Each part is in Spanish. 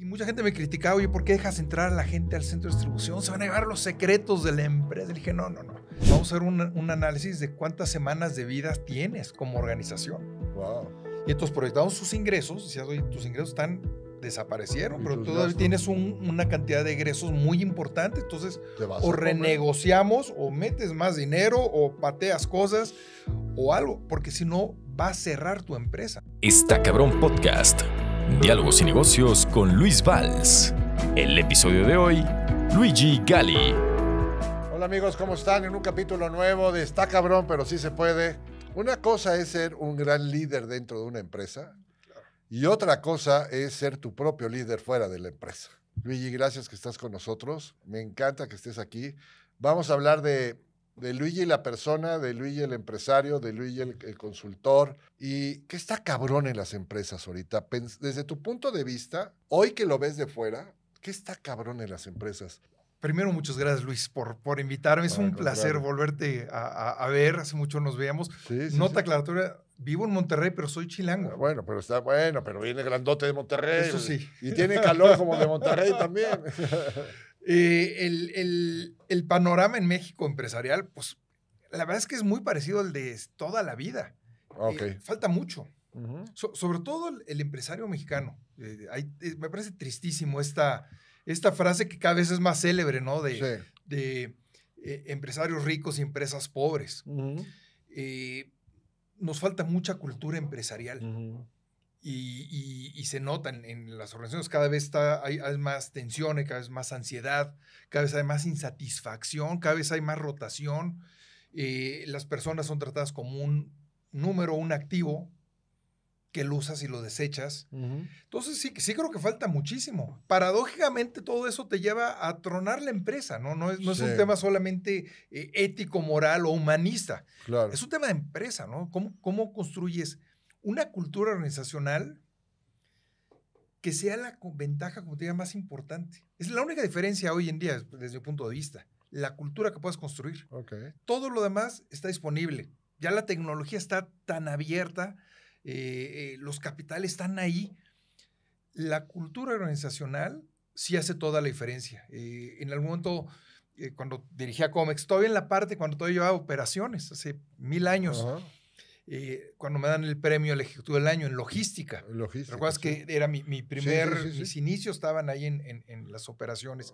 Y mucha gente me criticaba, oye, ¿por qué dejas entrar a la gente al centro de distribución? Se van a llevar los secretos de la empresa. Le dije, no, no, no. Vamos a hacer un, análisis de cuántas semanas de vida tienes como organización. Wow. Y entonces proyectamos sus ingresos. y oye, tus ingresos están desaparecieron, pero todavía tienes una cantidad de egresos muy importante, entonces o renegociamos o metes más dinero o pateas cosas o algo, porque si no va a cerrar tu empresa. Está cabrón podcast Diálogos y negocios con Luis Valls. El episodio de hoy, Luigi Gali. Hola amigos, ¿cómo están? En un capítulo nuevo de Está cabrón, pero sí se puede. Una cosa es ser un gran líder dentro de una empresa y otra cosa es ser tu propio líder fuera de la empresa. Luigi, gracias que estás con nosotros. Me encanta que estés aquí. Vamos a hablar de de Luigi la persona, de Luigi el empresario, de Luigi el, consultor. ¿Y qué está cabrón en las empresas ahorita? desde tu punto de vista, hoy que lo ves de fuera, ¿qué está cabrón en las empresas? Primero, muchas gracias, Luis, por, por invitarme. Es un placer volverte a, a, ver. Hace mucho nos veíamos. Sí, Nota aclaratoria. Vivo en Monterrey, pero soy chilango. Ah, bueno, pero está bueno, pero viene grandote de Monterrey. Eso sí. Y tiene calor como de Monterrey también. Eh, el, el, panorama en México empresarial, pues la verdad es que es muy parecido al de toda la vida. Eh, falta mucho. sobre todo el, empresario mexicano. Eh, me parece tristísimo esta, esta frase que cada vez es más célebre, ¿no? De, de empresarios ricos y empresas pobres. nos falta mucha cultura empresarial. Y, y, se notan en las organizaciones, cada vez está, hay, más tensión, cada vez más ansiedad, cada vez hay más insatisfacción, cada vez hay más rotación. Eh, las personas son tratadas como un número, un activo que lo usas y lo desechas. Entonces sí, sí creo que falta muchísimo. Paradójicamente todo eso te lleva a tronar la empresa, ¿no? No es, no es un tema solamente eh, ético, moral o humanista. Claro. Es un tema de empresa, ¿no? ¿Cómo, cómo construyes una cultura organizacional que sea la ventaja competitiva más importante. Es la única diferencia hoy en día, desde mi punto de vista, la cultura que puedes construir. Todo lo demás está disponible. Ya la tecnología está tan abierta, eh, eh, los capitales están ahí. La cultura organizacional sí hace toda la diferencia. Eh, en algún momento, cuando dirigía Comex, todavía en la parte cuando todavía llevaba operaciones, hace mil años. Eh, cuando me dan el premio al Ejecutivo del Año en logística. Logística. ¿Recuerdas que era mi, primer, inicio mis inicios estaban ahí en, las operaciones?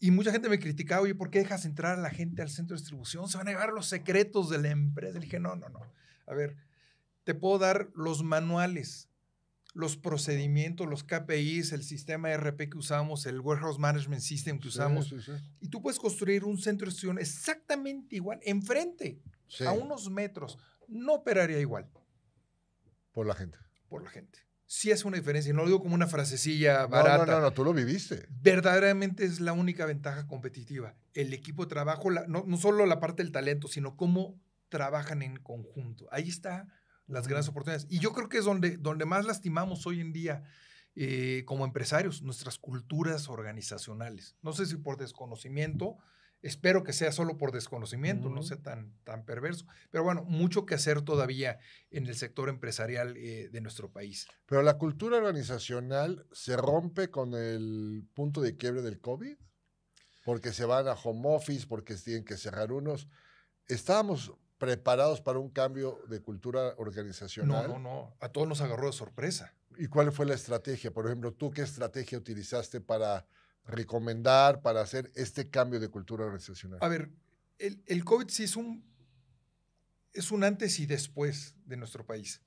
Y mucha gente me criticaba, oye, ¿por qué dejas entrar a la gente al centro de distribución? Se van a llevar los secretos de la empresa. Le dije, no, no, no. A ver, te puedo dar los manuales, los procedimientos, los KPIs, el sistema ERP que usamos, el Warehouse Management System que usamos. Y tú puedes construir un centro de distribución exactamente igual, enfrente, a unos metros no operaría igual. Por la gente. Por la gente. Sí hace una diferencia, no lo digo como una frasecilla barata. No, no, no, tú lo viviste. Verdaderamente es la única ventaja competitiva. El equipo de trabajo, no, solo la parte del talento, sino cómo trabajan en conjunto. Ahí están las grandes oportunidades. Y yo creo que es donde, donde más lastimamos hoy en día eh, como empresarios, nuestras culturas organizacionales. No sé si por desconocimiento, Espero que sea solo por desconocimiento, no sea tan, tan perverso. Pero bueno, mucho que hacer todavía en el sector empresarial eh, de nuestro país. Pero la cultura organizacional se rompe con el punto de quiebre del COVID, porque se van a home office, porque tienen que cerrar unos. Estábamos preparados para un cambio de cultura organizacional. No, no, no. A todos nos agarró de sorpresa. ¿Y cuál fue la estrategia? Por ejemplo, ¿tú qué estrategia utilizaste para recomendar para hacer este cambio de cultura organizacional? A ver, el, el COVID sí es un, es un antes y después de nuestro país.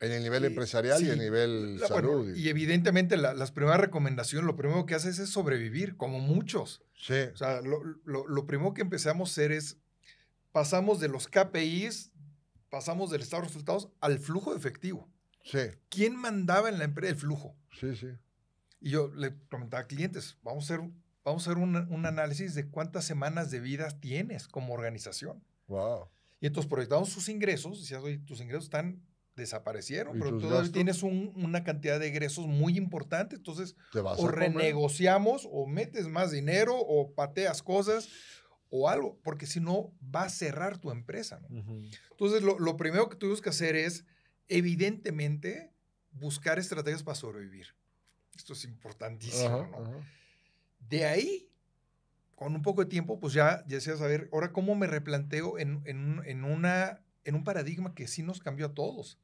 En el nivel empresarial y en el nivel salud. y evidentemente las primeras recomendaciones, lo primero que haces es sobrevivir, como muchos. Sí. O sea, lo, lo, lo, primero que empezamos a hacer es, pasamos de los KPIs, pasamos del estado de resultados al flujo efectivo. Sí. ¿Quién mandaba en la empresa el flujo? Sí, sí. Y yo le comentaba a clientes, vamos a hacer, vamos a hacer un, análisis de cuántas semanas de vida tienes como organización. Wow. Y entonces proyectamos sus ingresos, decías, oye, tus ingresos están desaparecieron, pero tú tienes una cantidad de ingresos muy importante, entonces o renegociamos o metes más dinero o pateas cosas o algo, porque si no va a cerrar tu empresa. Entonces lo, lo, primero que tuvimos que hacer es, evidentemente, buscar estrategias para sobrevivir. Esto es importantísimo, ¿no? De ahí, con un poco de tiempo, pues ya, ya a saber, ahora cómo me replanteo en, una, en un paradigma que sí nos cambió a todos.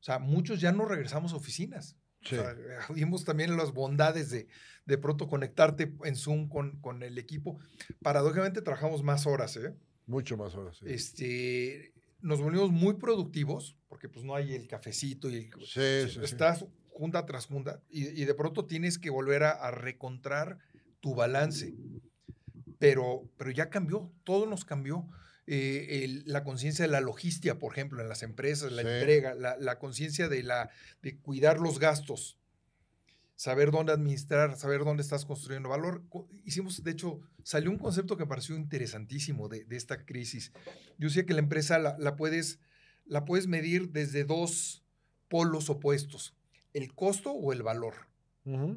O sea, muchos ya no regresamos a oficinas. O sea, vimos también las bondades de de pronto conectarte en Zoom con, el equipo. Paradójicamente trabajamos más horas, ¿eh? Mucho más horas, Este, nos volvimos muy productivos, porque pues no hay el cafecito y el, sí, sí, junta tras junta, y, de pronto tienes que volver a, recontrar tu balance. Pero, pero ya cambió, todo nos cambió. Eh, la conciencia de la logística, por ejemplo, en las empresas, la entrega, la, conciencia de, la, de cuidar los gastos, saber dónde administrar, saber dónde estás construyendo valor. Hicimos, de hecho, salió un concepto que me pareció interesantísimo de, esta crisis. Yo decía que la empresa la, la, puedes, la puedes medir desde dos polos opuestos el costo o el valor.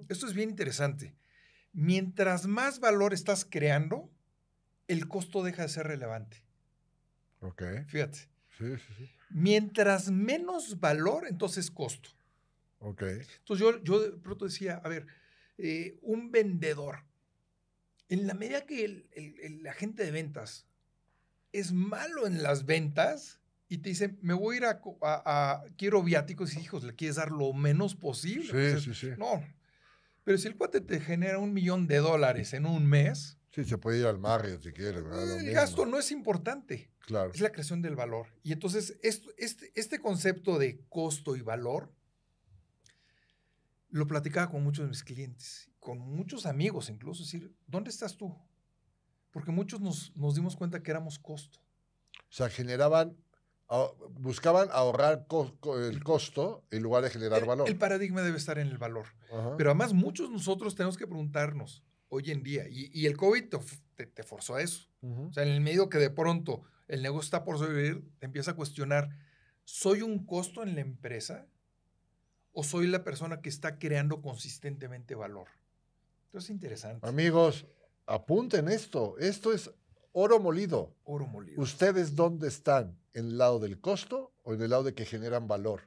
Esto es bien interesante. Mientras más valor estás creando, el costo deja de ser relevante. Ok. Fíjate. Sí, sí, sí. Mientras menos valor, entonces costo. Ok. Entonces yo, yo de pronto decía, a ver, eh, un vendedor, en la medida que el agente de ventas es malo en las ventas, y te dice, me voy a ir a, quiero viáticos y hijos, le quieres dar lo menos posible. Sí, sí, sí. No. Pero si el cuate te genera un millón de dólares en un mes. Sí, se puede ir al mar, si quieres. El gasto no es importante. Claro. Es la creación del valor. Y entonces, este, este concepto de costo y valor, lo platicaba con muchos de mis clientes, con muchos amigos incluso, decir, ¿dónde estás tú? Porque muchos nos, nos dimos cuenta que éramos costo. O sea, generaban buscaban ahorrar el costo en lugar de generar valor. El paradigma debe estar en el valor. Pero además muchos nosotros tenemos que preguntarnos hoy en día, y, el COVID te, forzó a eso. O sea, en el medio que de pronto el negocio está por sobrevivir, te empieza a cuestionar, ¿soy un costo en la empresa o soy la persona que está creando consistentemente valor? Entonces, interesante. Amigos, apunten esto. Esto es Oro molido. Oro molido. ¿Ustedes dónde están? ¿En el lado del costo o en el lado de que generan valor?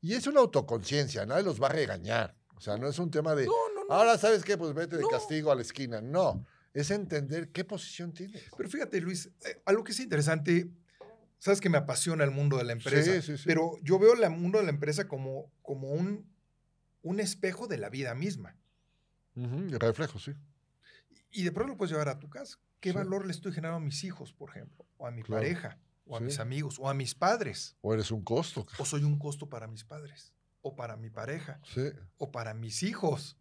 Y es una autoconciencia, nadie los va a regañar. O sea, no es un tema de, ahora sabes qué, pues vete de castigo a la esquina. No, es entender qué posición tienes. Pero fíjate, Luis, eh, algo que es interesante, sabes que me apasiona el mundo de la empresa, sí, sí, sí. pero yo veo el mundo de la empresa como, como un, un espejo de la vida misma. Uh reflejo, sí y de pronto lo puedes llevar a tu casa. ¿Qué valor le estoy generando a mis hijos, por ejemplo? O a mi pareja, o a mis amigos, o a mis padres. O eres un costo. O soy un costo para mis padres, o para mi pareja, sí. o para mis hijos.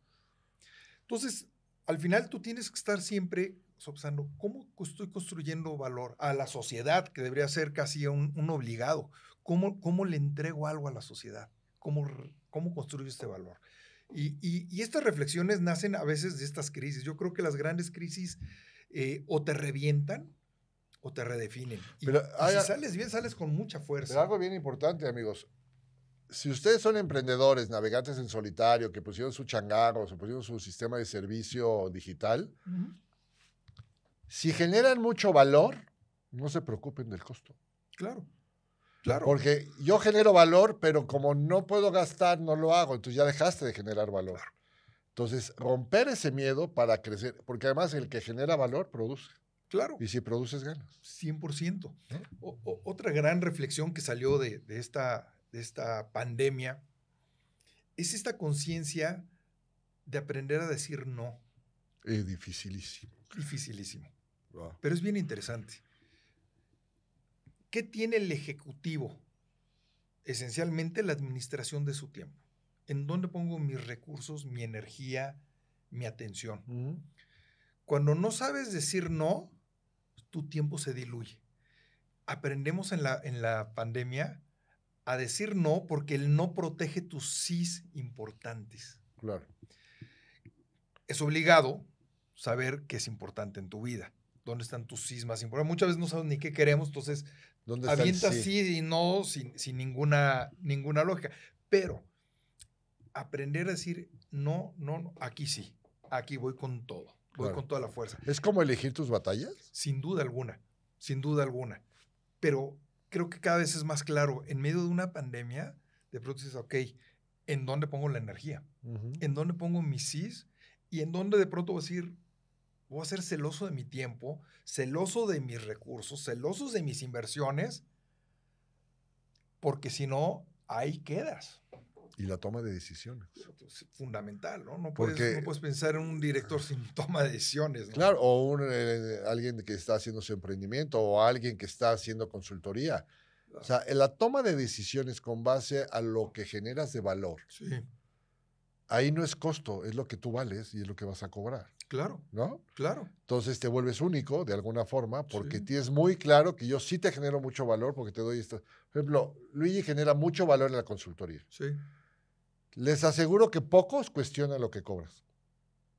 Entonces, al final tú tienes que estar siempre observando cómo estoy construyendo valor a la sociedad, que debería ser casi un, obligado. ¿Cómo, le entrego algo a la sociedad? ¿Cómo, ¿Cómo construyo este valor? Y, estas reflexiones nacen a veces de estas crisis. Yo creo que las grandes crisis eh, o te revientan o te redefinen. pero si sales bien, sales con mucha fuerza. Pero algo bien importante, amigos. Si ustedes son emprendedores, navegantes en solitario, que pusieron su changarro, se pusieron su sistema de servicio digital, si generan mucho valor, no se preocupen del costo. Claro. Porque yo genero valor, pero como no puedo gastar, no lo hago. Entonces ya dejaste de generar valor. Entonces, romper ese miedo para crecer, porque además el que genera valor produce. Claro. Y si produces, ganas. 100%. otra gran reflexión que salió de, esta, de esta pandemia es esta conciencia de aprender a decir no. Es dificilísimo. Dificilísimo. Pero es bien interesante. ¿Qué tiene el Ejecutivo? Esencialmente la administración de su tiempo. ¿En dónde pongo mis recursos, mi energía, mi atención? Cuando no sabes decir no, tu tiempo se diluye. Aprendemos en la, en la pandemia a decir no porque él no protege tus sís importantes. Claro. Es obligado saber qué es importante en tu vida, dónde están tus sís más importantes. Muchas veces no sabes ni qué queremos, entonces ¿Dónde Avienta sí? y no sin, sin, ninguna, ninguna lógica. Pero aprender a decir, no, no, aquí sí, aquí voy con todo, voy con toda la fuerza. ¿Es como elegir tus batallas? Sin duda alguna, sin duda alguna. Pero creo que cada vez es más claro, en medio de una pandemia, de pronto dices, ok, ¿en dónde pongo la energía? ¿En dónde pongo mis sis Y en dónde de pronto voy a decir, Voy a ser celoso de mi tiempo, celoso de mis recursos, celosos de mis inversiones, porque si no, ahí quedas. Y la toma de decisiones. Es pues, fundamental, ¿no? No puedes, no puedes pensar en un director sin toma de decisiones. Claro, o eh, alguien que está haciendo su emprendimiento o alguien que está haciendo consultoría. O sea, la toma de decisiones con base a lo que generas de valor. Sí. Ahí no es costo, es lo que tú vales y es lo que vas a cobrar. Claro. ¿No? Claro. Entonces te vuelves único de alguna forma porque tienes muy claro que yo sí te genero mucho valor porque te doy esto. Por ejemplo, Luigi genera mucho valor en la consultoría. Sí. Les aseguro que pocos cuestionan lo que cobras.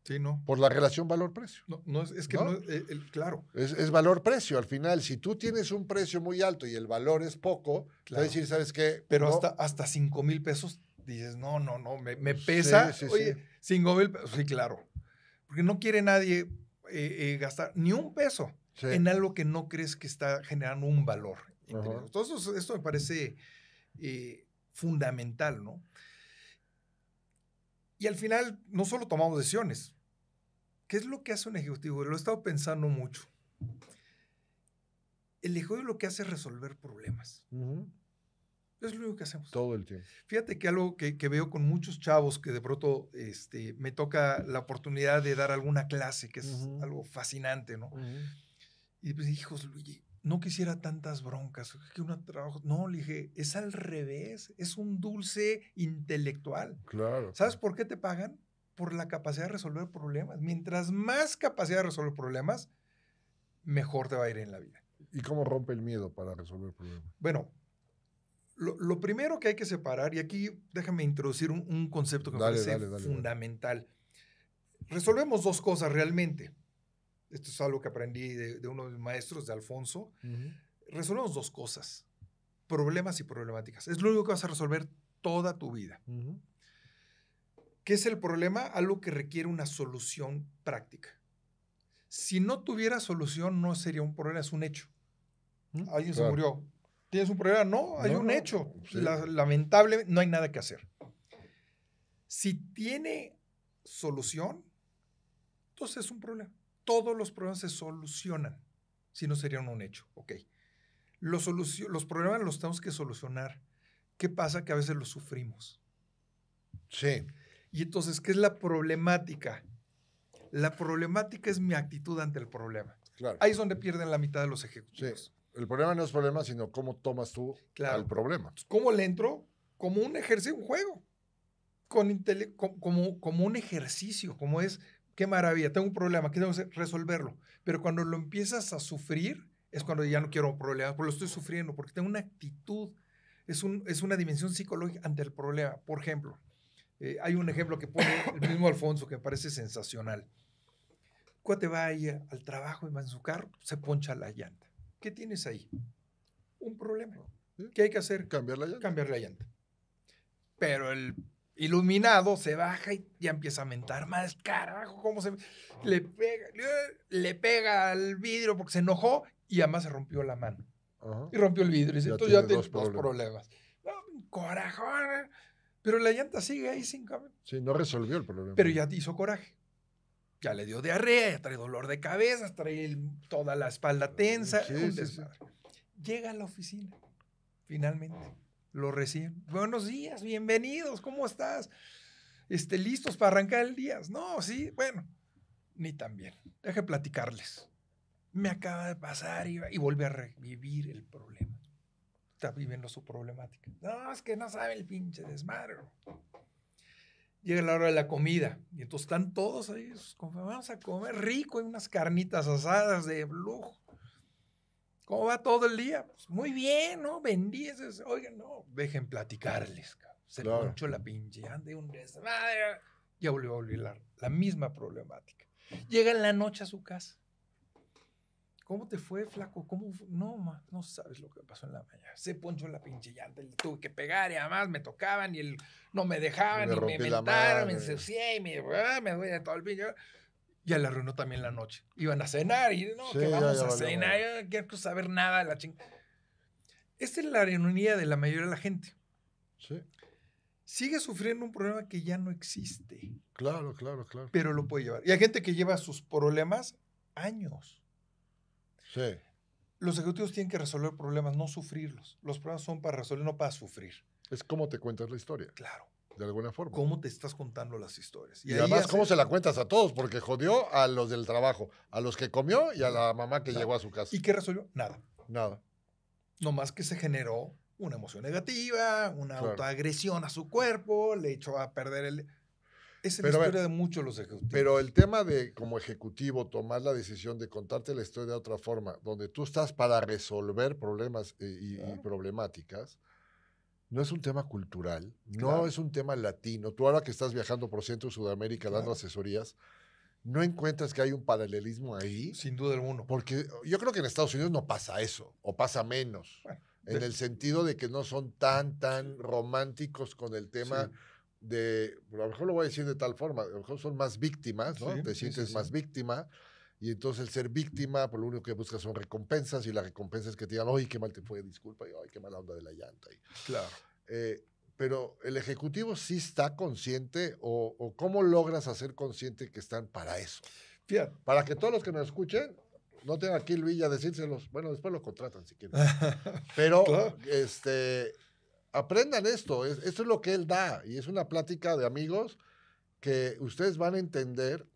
Sí, no. Por la relación valor-precio. No, no, es, que no, eh, claro. Es, valor-precio. Al final, si tú tienes un precio muy alto y el valor es poco, claro. decir, ¿sabes qué? Pero hasta, hasta 5 mil pesos dices, no, no, no, me, me pesa. Sí, sí, Oye, 5 mil pesos, sí, claro porque no quiere nadie eh, eh, gastar ni un peso en algo que no crees que está generando un valor. Entonces, esto, me parece eh, fundamental, ¿no? Y al final, no solo tomamos decisiones. ¿Qué es lo que hace un ejecutivo? Lo he estado pensando mucho. El ejecutivo lo que hace es resolver problemas. Es lo único que hacemos. Todo el tiempo. Fíjate que algo que, veo con muchos chavos que de pronto este, me toca la oportunidad de dar alguna clase, que es algo fascinante, ¿no? Y pues, hijos, Luigi, no quisiera tantas broncas, que uno trabajo. No, le dije, es al revés, es un dulce intelectual. Claro. ¿Sabes por qué te pagan? Por la capacidad de resolver problemas. Mientras más capacidad de resolver problemas, mejor te va a ir en la vida. ¿Y cómo rompe el miedo para resolver problemas? Bueno, lo, primero que hay que separar, y aquí déjame introducir un, concepto que me parece fundamental. Resolvemos dos cosas realmente. Esto es algo que aprendí de, uno de mis maestros, de Alfonso. Resolvemos dos cosas, problemas y problemáticas. Es lo único que vas a resolver toda tu vida. ¿Qué es el problema? Algo que requiere una solución práctica. Si no tuviera solución, no sería un problema, es un hecho. Alguien se murió, tienes un problema. No, hay un hecho. Pues, Lamentablemente, lamentable, no hay nada que hacer. Si tiene solución, entonces es un problema. Todos los problemas se solucionan. Si no, serían un hecho. Ok. Los, los problemas los tenemos que solucionar. ¿Qué pasa? Que a veces los sufrimos. Sí. Y entonces, ¿qué es la problemática? La problemática es mi actitud ante el problema. Ahí es donde pierden la mitad de los ejecutivos el problema no es problema, sino cómo tomas tú al problema. ¿Cómo le entro? Como un ejercicio, un juego. Con como, como un ejercicio, como es, qué maravilla, tengo un problema, ¿qué tengo que resolverlo? Pero cuando lo empiezas a sufrir, es cuando ya no quiero problemas, porque lo estoy sufriendo, porque tengo una actitud, es, un, es una dimensión psicológica ante el problema. Por ejemplo, eh, hay un ejemplo que pone el mismo Alfonso que me parece sensacional. Cuate va ahí al trabajo y va en su carro, se poncha la llanta. ¿Qué tienes ahí? Un problema. Ah, ¿Qué hay que hacer? Cambiar la llanta. Cambiar la llanta. Pero el iluminado se baja y ya empieza a mentar más carajo, cómo se ah. le pega, le pega al vidrio porque se enojó y además se rompió la mano. Y rompió el vidrio. Y entonces ya tienes dos, problemas. Corajón. Pero la llanta sigue ahí sin cambiar. Sí, no resolvió el problema. Pero ya hizo coraje. Ya le dio diarrea, ya trae dolor de cabeza, trae toda la espalda tensa. Llega a la oficina, finalmente. Lo reciben. Buenos días, bienvenidos, ¿cómo estás? Este, ¿Listos para arrancar el día? No, sí, bueno, ni tan bien. Deje platicarles. Me acaba de pasar y, y vuelve a revivir el problema. Está viviendo su problemática. No, es que no sabe el pinche desmadre llega la hora de la comida. Y entonces están todos ahí, pues, vamos a comer rico, hay unas carnitas asadas de lujo. ¿Cómo va todo el día? Pues muy bien, ¿no? Bendices. oigan, no, dejen platicarles, cabrón. Se le poncho la pinche, ande un desmadre. Ya volvió a olvidar la misma problemática. Llega en la noche a su casa. ¿Cómo te fue, flaco? ¿Cómo? No, no sabes lo que pasó en la mañana. Se ponchó la pinche llanta, le tuve que pegar y además me tocaban y el, no me dejaban y me inventaron, me ensucié y me, ah, me duele todo el pinche. Ya la arruinó también la noche. Iban a cenar y no, que vamos a cenar, quiero saber nada de la chingada. Esta es la ironía de la mayoría de la gente. Sí. Sigue sufriendo un problema que ya no existe. Claro, claro, claro. Pero lo puede llevar. Y hay gente que lleva sus problemas años Sí. Los ejecutivos tienen que resolver problemas, no sufrirlos. Los problemas son para resolver, no para sufrir. Es como te cuentas la historia. Claro. De alguna forma. ¿Cómo te estás contando las historias? Y, además, ¿cómo se la cuentas a todos? Porque jodió a los del trabajo, a los que comió y a la mamá que llegó a su casa. ¿Y qué resolvió? Nada. Nada. Nomás que se generó una emoción negativa, una autoagresión a su cuerpo, le echó a perder el es la historia de muchos los ejecutivos. Pero el tema de, como ejecutivo, tomar la decisión de contarte la historia de otra forma, donde tú estás para resolver problemas y, problemáticas, no es un tema cultural, no es un tema latino. Tú ahora que estás viajando por Centro Sudamérica dando asesorías, ¿no encuentras que hay un paralelismo ahí? Sin duda alguno. Porque yo creo que en Estados Unidos no pasa eso, o pasa menos. en el sentido de que no son tan, tan románticos con el tema de, pues, a lo mejor lo voy a decir de tal forma, a lo mejor son más víctimas, Te sientes más víctima. Y entonces el ser víctima, por pues, lo único que buscas son recompensas y las recompensas que te digan, ¡ay, qué mal te fue! Disculpa, y ¡ay, qué mala onda de la llanta! Y, claro. Eh, pero el ejecutivo sí está consciente o, cómo logras hacer consciente que están para eso. Para que todos los que nos escuchen, no tengan aquí Luis a decírselos, bueno, después lo contratan si quieren. Pero este, aprendan esto, esto es lo que él da y es una plática de amigos que ustedes van a entender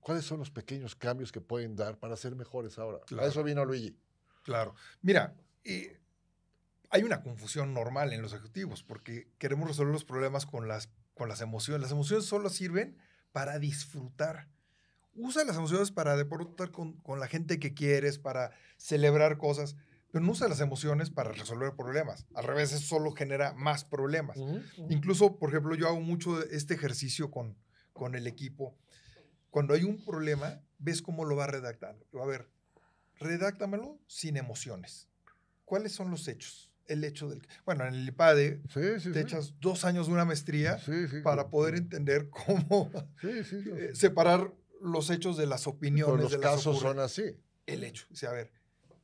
cuáles son los pequeños cambios que pueden dar para ser mejores ahora. Claro. A eso vino Luigi. Claro. Mira, hay una confusión normal en los ejecutivos porque queremos resolver los problemas con las, con las emociones. Las emociones solo sirven para disfrutar. Usa las emociones para deportar con, con la gente que quieres, para celebrar cosas pero no usa las emociones para resolver problemas. Al revés, eso solo genera más problemas. Incluso, por ejemplo, yo hago mucho este ejercicio con, con el equipo. Cuando hay un problema, ves cómo lo va redactando. A ver, redáctamelo sin emociones. ¿Cuáles son los hechos? el hecho del... Bueno, en el IPADE te echas dos años de una maestría para poder entender cómo eh, separar los hechos de las opiniones. Pero los casos son así. El hecho. O sea, a ver,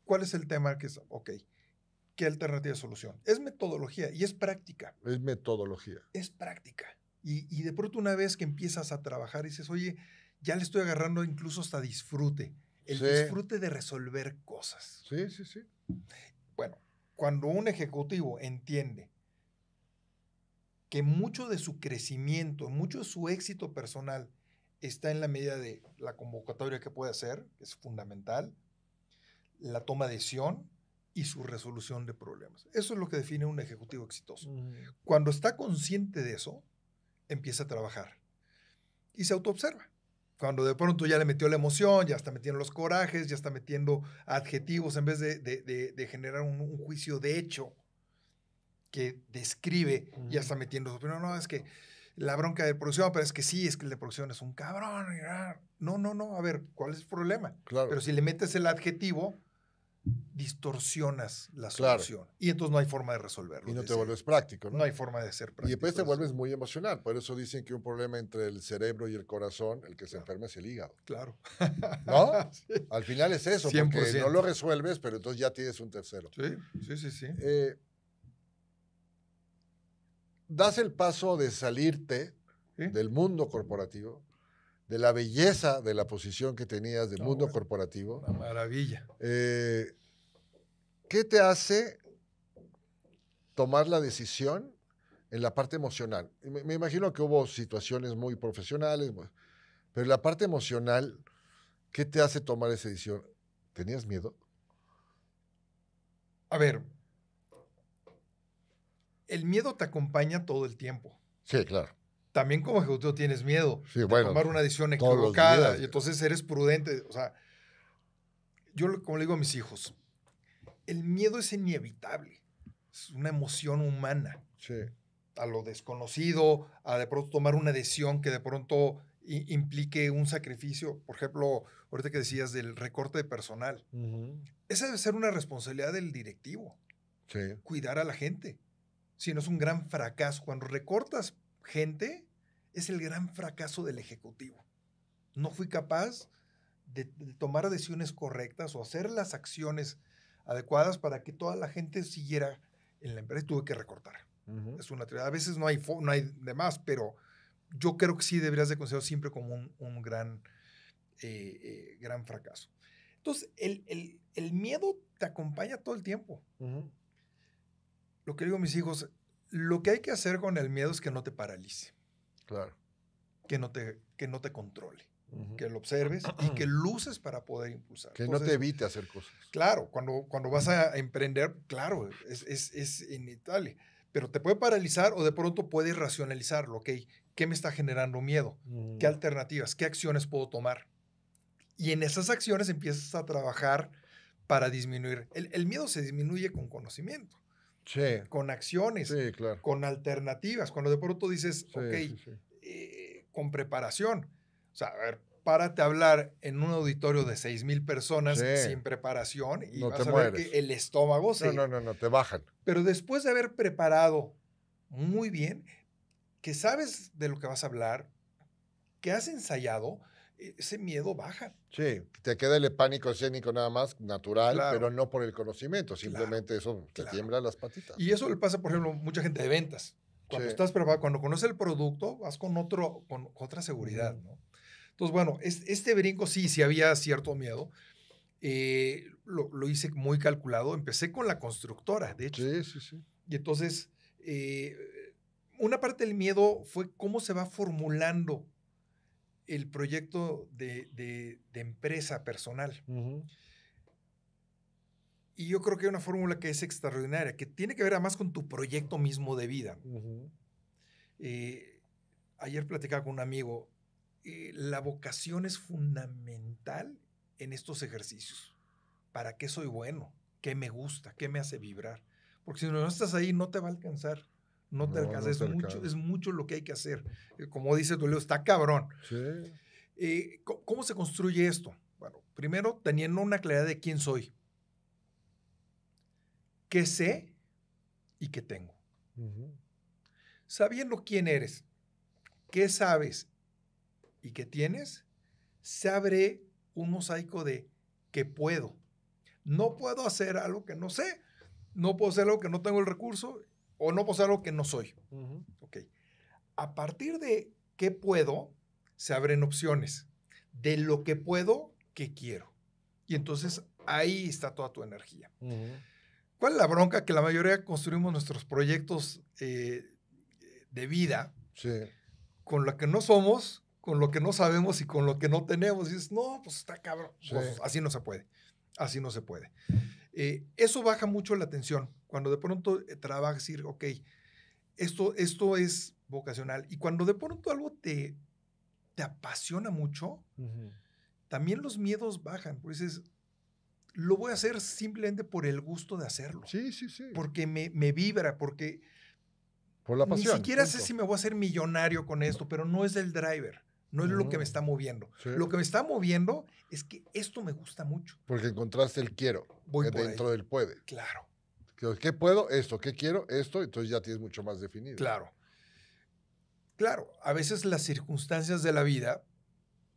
¿Cuál es el tema que es, ok, qué alternativa de solución? Es metodología y es práctica. Es metodología. Es práctica. Y, de pronto una vez que empiezas a trabajar dices, oye, ya le estoy agarrando incluso hasta disfrute. El disfrute de resolver cosas. Sí, sí, sí. Bueno, cuando un ejecutivo entiende que mucho de su crecimiento, mucho de su éxito personal está en la medida de la convocatoria que puede hacer, es fundamental, la toma de decisión y su resolución de problemas. Eso es lo que define un ejecutivo exitoso. Cuando está consciente de eso, empieza a trabajar y se autoobserva. Cuando de pronto ya le metió la emoción, ya está metiendo los corajes, ya está metiendo adjetivos en vez de, generar un, juicio de hecho que describe, ya está metiendo su opinión. No, es que la bronca de producción, pero es que sí, es que el de producción es un cabrón. Ah, no, no, no. A ver, ¿cuál es el problema? Pero si le metes el adjetivo, distorsionas la solución. Y entonces no hay forma de resolverlo. Y no te vuelves práctico, ¿no? hay forma de ser práctico. Y después te vuelves muy emocional. Por eso dicen que un problema entre el cerebro y el corazón, el que se enferma es el hígado. Claro. ¿No? Al final es eso, porque no lo resuelves, pero entonces ya tienes un tercero. Sí, sí, sí, sí. Eh, das el paso de salirte del mundo corporativo de la belleza de la posición que tenías del mundo corporativo. Una maravilla. Eh, ¿Qué te hace tomar la decisión en la parte emocional? Me, me, imagino que hubo situaciones muy profesionales, pues, pero la parte emocional, ¿qué te hace tomar esa decisión? ¿Tenías miedo? A ver, el miedo te acompaña todo el tiempo. Sí, claro también como ejecutivo tienes miedo de tomar una decisión equivocada y entonces eres prudente. O sea, yo como le digo a mis hijos, el miedo es inevitable, es una emoción humana. A lo desconocido, a de pronto tomar una decisión que de pronto implique un sacrificio. Por ejemplo, ahorita que decías del recorte de personal. Esa debe ser una responsabilidad del directivo. Cuidar a la gente. Si no es un gran fracaso, cuando recortas gente, es el gran fracaso del Ejecutivo. No fui capaz de, tomar decisiones correctas o hacer las acciones adecuadas para que toda la gente siguiera en la empresa tuve que recortar. Es una A veces no hay, no hay de pero yo creo que sí deberías de considerar siempre como un, gran, eh, eh, gran fracaso. Entonces, el, miedo te acompaña todo el tiempo. Lo que digo a mis hijos, lo que hay que hacer con el miedo es que no te paralice. Claro. Que no te, que no te controle. que lo observes y que luces para poder impulsar. Que no te evite hacer cosas. Claro, cuando, cuando vas a emprender, claro, es, es, es pero te puede paralizar o de pronto puedes racionalizarlo, ¿ok? ¿Qué me está generando miedo? ¿Qué mm. alternativas? ¿Qué acciones puedo tomar? Y en esas acciones empiezas a trabajar para disminuir. el miedo se disminuye con conocimiento con acciones, con alternativas. Cuando de pronto dices, ok, eh, con preparación. O sea, a ver, párate a hablar en un auditorio de 6,000 mil personas sin preparación y vas a que el estómago se... no, no, no, te bajan. Pero después de haber preparado muy bien, que sabes de lo que vas a hablar, que has ensayado, e, ese miedo baja. Sí, te queda el pánico escénico nada más, natural, pero no por el conocimiento, simplemente eso te tiembla las patitas. Y eso le pasa, por ejemplo, a mucha gente de ventas. Cuando estás preparado, cuando conoces el producto, vas con, otro, con otra seguridad, ¿no? Entonces, bueno, este brinco sí, sí había cierto miedo. Eh, lo, hice muy calculado. Empecé con la constructora, de hecho. Sí, sí, sí. Y entonces, eh, una parte del miedo fue cómo se va formulando el proyecto de, empresa personal. Y yo creo que hay una fórmula que es extraordinaria, que tiene que ver además con tu proyecto mismo de vida. Eh, ayer platicaba con un amigo, eh, la vocación es fundamental en estos ejercicios. ¿Para qué soy bueno? ¿Qué me gusta? ¿Qué me hace vibrar? Porque si no estás ahí, no te va a alcanzar no, te alcanza. es, mucho, es mucho lo que hay que hacer. Eh, como dice Toledo, está cabrón. Eh, ¿Cómo se construye esto? Bueno, primero teniendo una claridad de quién soy, qué sé y qué tengo. Sabiendo quién eres, qué sabes y qué tienes, se abre un mosaico de qué puedo. No puedo hacer algo que no sé, no puedo hacer algo que no tengo el recurso o no posar pues, algo que no soy. A partir de qué puedo, se abren opciones. De lo que puedo, que quiero. Y entonces ahí está toda tu energía. ¿Cuál es la bronca? Que la mayoría construimos nuestros proyectos eh, de vida con lo que no somos, con lo que no sabemos y con lo que no tenemos. Y dices, no, pues está cabrón. Pues, así no se puede. Así no se puede. Eh, eso baja mucho la tensión. Cuando de pronto eh, trabajas y decir, ok, esto, esto es vocacional. Y cuando de pronto algo te, te apasiona mucho, también los miedos bajan. Pues dices, lo voy a hacer simplemente por el gusto de hacerlo. Sí, sí, sí. Porque me, me vibra, porque... Por la pasión. Ni siquiera sé si me voy a hacer millonario con esto, pero no es el driver. No es lo que me mm. está moviendo. Lo que me está moviendo es que esto me gusta mucho. Porque encontraste el quiero dentro del puede. Claro. ¿Qué puedo? Esto. ¿Qué quiero? Esto. Entonces ya tienes mucho más definido. Claro. Claro, a veces las circunstancias de la vida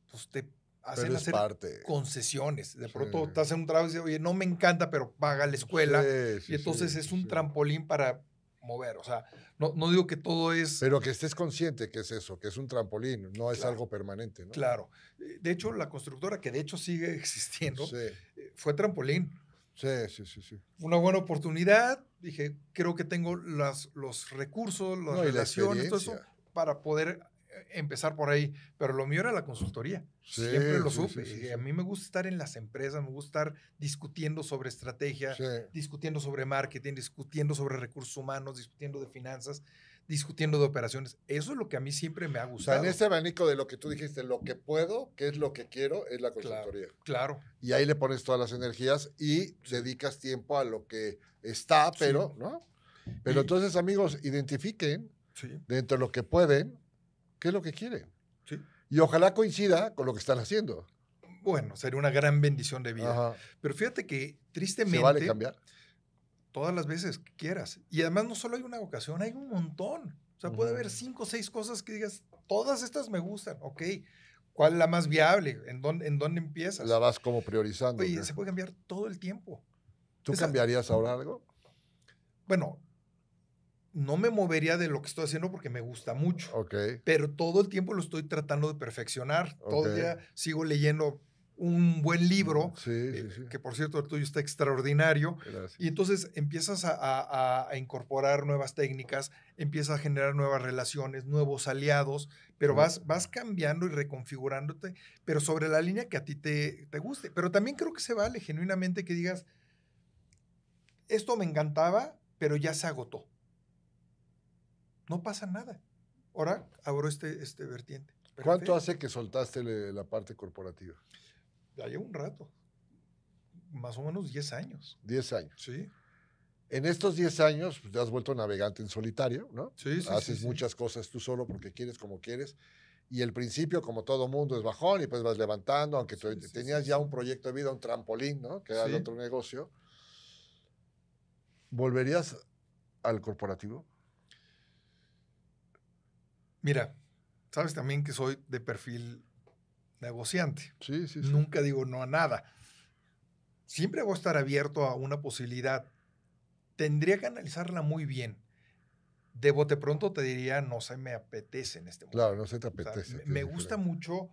pues, te hacen hacer parte. concesiones. De pronto estás en un trabajo y dices, oye, no me encanta, pero paga la escuela. y entonces es un trampolín para mover. O sea, no, no, digo que todo es... Pero que estés consciente que es eso, que es un trampolín, no es algo permanente. ¿no? Claro. Eh, de hecho, la constructora, que de hecho sigue existiendo, eh, fue trampolín. Sí, sí, sí, sí. Una buena oportunidad. Dije, creo que tengo las, los recursos, las relaciones, todo eso, para poder eh, empezar por ahí. Pero lo mío era la consultoría. Sí, Siempre lo supe. a mí me gusta estar en las empresas, me gusta estar discutiendo sobre estrategia, discutiendo sobre marketing, discutiendo sobre recursos humanos, discutiendo de finanzas discutiendo de operaciones. Eso es lo que a mí siempre me ha gustado. en este abanico de lo que tú dijiste, lo que puedo, qué es lo que quiero, es la consultoría. Claro, Y ahí le pones todas las energías y dedicas tiempo a lo que está, pero, ¿no? Pero entonces, amigos, identifiquen dentro de lo que pueden, qué es lo que quieren. Sí. Y ojalá coincida con lo que están haciendo. Bueno, sería una gran bendición de vida. Pero fíjate que tristemente... ¿Se vale cambiar? todas las veces que quieras. Y además no solo hay una vocación, hay un montón. O sea, puede haber cinco o seis cosas que digas, todas estas me gustan, ok. ¿Cuál es la más viable? ¿En dónde, ¿En dónde empiezas? La vas como priorizando. Oye, se puede cambiar todo el tiempo. ¿Tú cambiarías ahora algo? Bueno, no me movería de lo que estoy haciendo porque me gusta mucho. Ok. Pero todo el tiempo lo estoy tratando de perfeccionar. todavía sigo leyendo un buen libro, eh, que por cierto el tuyo está extraordinario, y entonces empiezas a, incorporar nuevas técnicas, empiezas a generar nuevas relaciones, nuevos aliados, pero vas, vas cambiando y reconfigurándote, pero sobre la línea que a ti te, te guste. Pero también creo que se vale genuinamente que digas, esto me encantaba, pero ya se agotó. No pasa nada. Ahora abro este, este vertiente. ¿Cuánto hace que soltaste la parte corporativa? un rato. Más o menos 10 años. 10 años. Sí. En estos 10 años pues, te has vuelto navegante en solitario, ¿no? Sí, sí. Haces muchas cosas tú solo porque quieres, como quieres. Y el principio, como todo mundo, es bajón y pues vas levantando, aunque tenías ya un proyecto de vida, un trampolín, ¿no? Que era el otro negocio. ¿Volverías al corporativo? Mira, sabes también que soy de perfil negociante. Sí, sí, Nunca digo no a nada. Siempre voy a estar abierto a una posibilidad. Tendría que analizarla muy bien. De bote pronto te diría, no se me apetece en este momento. Claro, no se te apetece. me, gusta mucho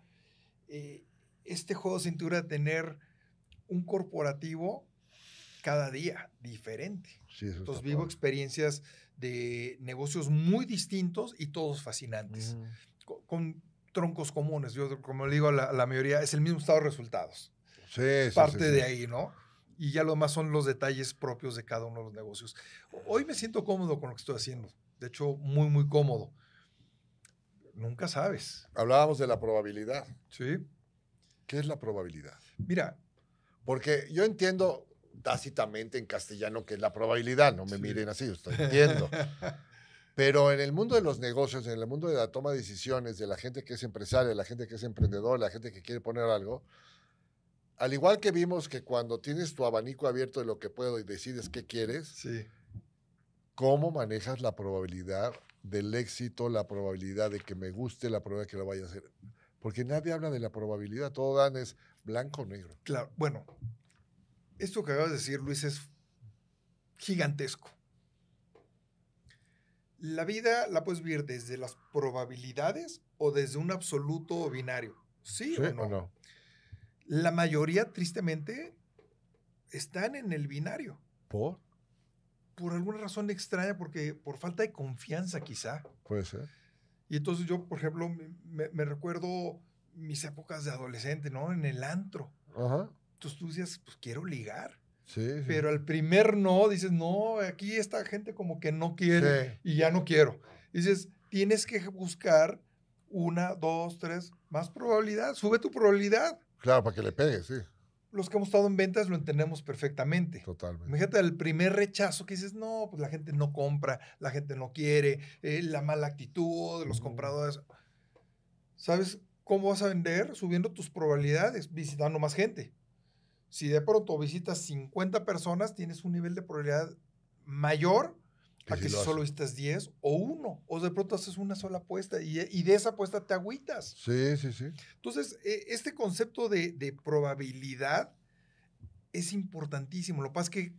eh, este juego de cintura tener un corporativo cada día diferente. Sí, Entonces vivo experiencias de negocios muy distintos y todos fascinantes. con, troncos comunes. Yo, como le digo, la, la mayoría es el mismo estado de resultados. Sí, sí Parte de ahí, ¿no? Y ya lo demás son los detalles propios de cada uno de los negocios. Hoy me siento cómodo con lo que estoy haciendo. De hecho, muy, muy cómodo. Nunca sabes. Hablábamos de la probabilidad. Sí. ¿Qué es la probabilidad? Mira. Porque yo entiendo tácitamente en castellano que es la probabilidad, no me miren así, yo estoy entiendo. Pero en el mundo de los negocios, en el mundo de la toma de decisiones, de la gente que es empresaria, la gente que es emprendedor, la gente que quiere poner algo, al igual que vimos que cuando tienes tu abanico abierto de lo que puedo y decides qué quieres, sí. ¿cómo manejas la probabilidad del éxito, la probabilidad de que me guste, la probabilidad de que lo vaya a hacer? Porque nadie habla de la probabilidad, todo dan es blanco o negro. Claro, bueno, esto que acabas de decir, Luis, es gigantesco. La vida la puedes vivir desde las probabilidades o desde un absoluto binario. ¿Sí, o, no? La mayoría, tristemente, están en el binario. ¿Por? Por alguna razón extraña, porque por falta de confianza, quizá. Puede ser. Y entonces yo, por ejemplo, me recuerdo mis épocas de adolescente, ¿no? En el antro. Ajá. Entonces tú decías, pues quiero ligar. Pero al primer no, dices, no, aquí está gente como que no quiere y ya no quiero. Dices, tienes que buscar una, dos, tres, más probabilidad, sube tu probabilidad. Claro, para que le pegue, sí. Los que hemos estado en ventas lo entendemos perfectamente. Totalmente. Imagínate el primer rechazo que dices, no, pues la gente no compra, la gente no quiere, eh, la mala actitud de los compradores. ¿Sabes cómo vas a vender? Subiendo tus probabilidades, visitando más gente. Si de pronto visitas 50 personas, tienes un nivel de probabilidad mayor a que si solo visitas 10 o uno. o de pronto haces una sola apuesta y, de esa apuesta te agüitas. Sí, sí, sí. Entonces, eh, este concepto de, de probabilidad es importantísimo. Lo que pasa es que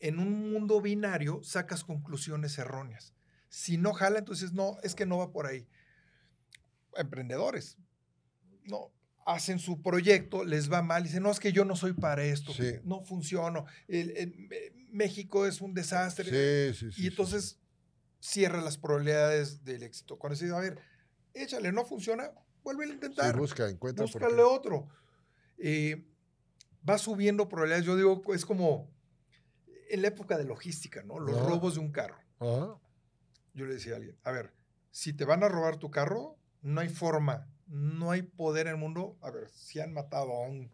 en un mundo binario sacas conclusiones erróneas. Si no jala, entonces no, es que no va por ahí. Emprendedores. No, hacen su proyecto, les va mal, dicen, no, es que yo no soy para esto, no funciono, eh, México es un desastre. y entonces cierra las probabilidades del éxito. Cuando se dice, a ver, échale, no funciona, vuelve a intentar. busca, encuentra. Búscale otro. Eh, va subiendo probabilidades, yo digo, es como en la época de logística, ¿no? Los robos de un carro. Yo le decía a alguien, a ver, si te van a robar tu carro, no hay forma no hay poder en el mundo. A ver, si han matado a un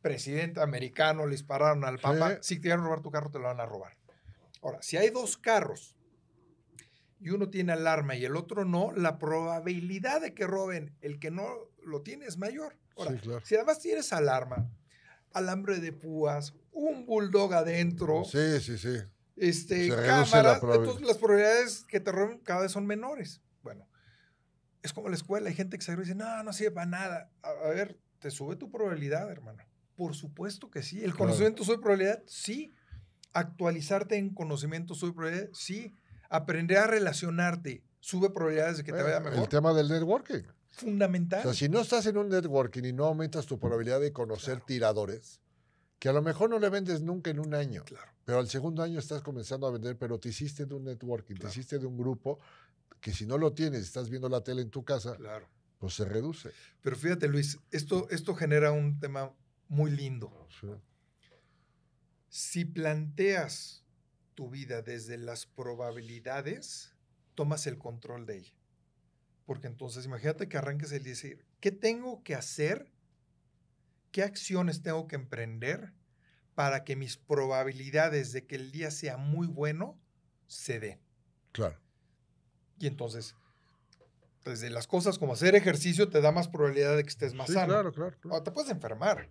presidente americano, le dispararon al Papa, si te quieren robar tu carro, te lo van a robar. Ahora, si hay dos carros y uno tiene alarma y el otro no, la probabilidad de que roben el que no lo tiene es mayor. Ahora, si además tienes alarma, alambre de púas, un bulldog adentro. Sí, Este, las probabilidades que te roben cada vez son menores es como la escuela, hay gente que se y dice, no, no sirve para nada. A, ver, te sube tu probabilidad, hermano. Por supuesto que sí. ¿El conocimiento sube probabilidad? Sí. ¿Actualizarte en conocimiento sube probabilidad? Sí. Aprender a relacionarte sube probabilidades de que te eh, vaya mejor. El tema del networking. Fundamental. O sea, si no estás en un networking y no aumentas tu probabilidad de conocer tiradores, que a lo mejor no le vendes nunca en un año, claro. pero al segundo año estás comenzando a vender, pero te hiciste de un networking, te hiciste de un grupo que si no lo tienes, estás viendo la tele en tu casa, claro. pues se reduce. Pero fíjate, Luis, esto, esto genera un tema muy lindo. Ah, si planteas tu vida desde las probabilidades, tomas el control de ella. Porque entonces imagínate que arranques el día decir, ¿qué tengo que hacer? ¿Qué acciones tengo que emprender para que mis probabilidades de que el día sea muy bueno se den? Claro. Y entonces, desde pues, las cosas como hacer ejercicio te da más probabilidad de que estés más sano. Claro, claro, te puedes enfermar,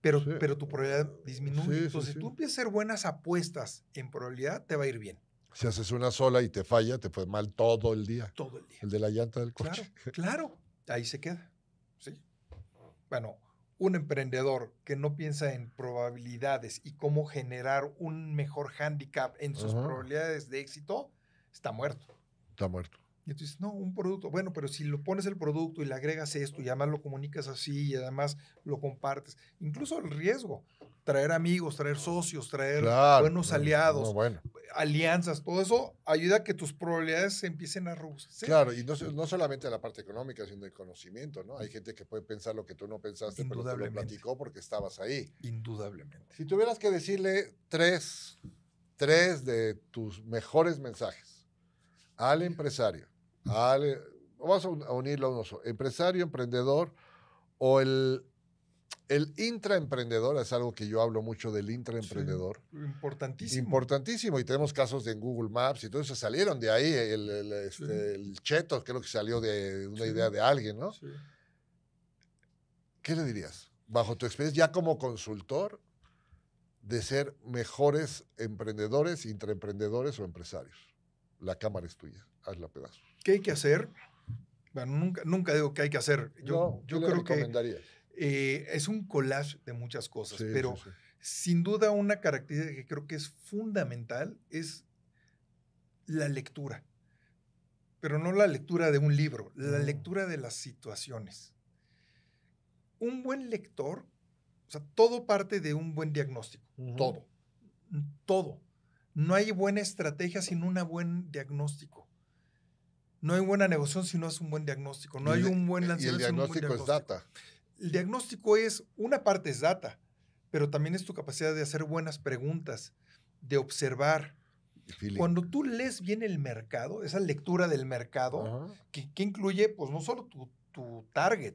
pero, pero tu probabilidad disminuye. entonces, si tú empiezas a hacer buenas apuestas en probabilidad, te va a ir bien. Si haces una sola y te falla, te fue mal todo el día. Todo el día. El de la llanta del coche. Claro, Ahí se queda. ¿sí? Bueno, un emprendedor que no piensa en probabilidades y cómo generar un mejor handicap en sus probabilidades de éxito, está muerto. Está muerto. Y entonces, no, un producto. Bueno, pero si lo pones el producto y le agregas esto y además lo comunicas así y además lo compartes, incluso el riesgo, traer amigos, traer socios, traer buenos aliados, alianzas, todo eso ayuda a que tus probabilidades empiecen a robustecer. Claro, y no, no, solamente la parte económica, sino el conocimiento, ¿no? Hay gente que puede pensar lo que tú no pensaste, pero te lo platicó porque estabas ahí. Indudablemente. Si tuvieras que decirle tres, tres de tus mejores mensajes al empresario, vamos a, unirlo a uno empresario, emprendedor o el, el intraemprendedor, es algo que yo hablo mucho del intraemprendedor. importantísimo. Importantísimo, y tenemos casos de en Google Maps, y todo eso salieron de ahí, el, el, este, cheto creo que salió de una idea de alguien, ¿no? ¿Qué le dirías? Bajo tu experiencia, ya como consultor, de ser mejores emprendedores, intraemprendedores o empresarios la cámara es tuya, hazla pedazo. ¿Qué hay que hacer? Bueno, nunca, digo qué hay que hacer. Yo, yo creo que eh, es un collage de muchas cosas, pero sin duda una característica que creo que es fundamental es la lectura. Pero no la lectura de un libro, la mm. lectura de las situaciones. Un buen lector, o sea, todo parte de un buen diagnóstico, todo, todo. No hay buena estrategia sin un buen diagnóstico. No hay buena negociación si no es un buen diagnóstico. No hay un buen lanzamiento. diagnóstico, sin un buen diagnóstico, es data. El diagnóstico es, una parte es data, pero también es tu capacidad de hacer buenas preguntas, de observar. Cuando tú lees bien el mercado, esa lectura del mercado, que, que, incluye pues no solo tu, tu target,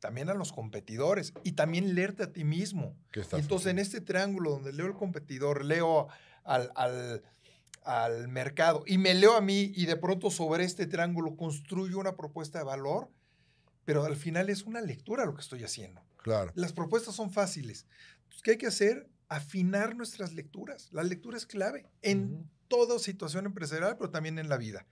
también a los competidores y también leerte a ti mismo. Entonces, en este triángulo donde leo el competidor, leo al, mercado y me leo a mí y de pronto sobre este triángulo construyo una propuesta de valor, pero al final es una lectura lo que estoy haciendo. Claro. Las propuestas son fáciles. ¿Qué hay que hacer? Afinar nuestras lecturas. La lectura es clave en toda situación empresarial, pero también en la vida.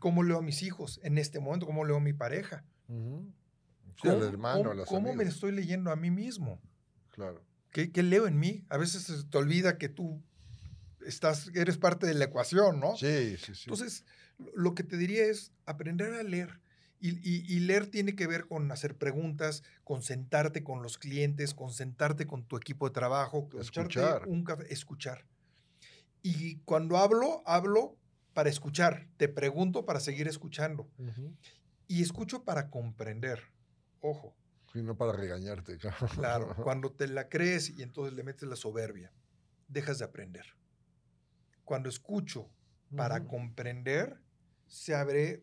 ¿Cómo leo a mis hijos en este momento? ¿Cómo leo a mi pareja? ¿Cómo, hermano, cómo, cómo me estoy leyendo a mí mismo? Claro. ¿Qué, ¿Qué, leo en mí? A veces te olvida que tú estás, eres parte de la ecuación, ¿no? Sí, sí, sí. Entonces, lo que te diría es aprender a leer. Y, leer tiene que ver con hacer preguntas, con sentarte con los clientes, con sentarte con tu equipo de trabajo, escuchar. nunca escuchar. Y cuando hablo, hablo para escuchar, te pregunto para seguir escuchando. Y escucho para comprender, ojo. Y no para regañarte. Claro, cuando te la crees y entonces le metes la soberbia, dejas de aprender cuando escucho para comprender, se abre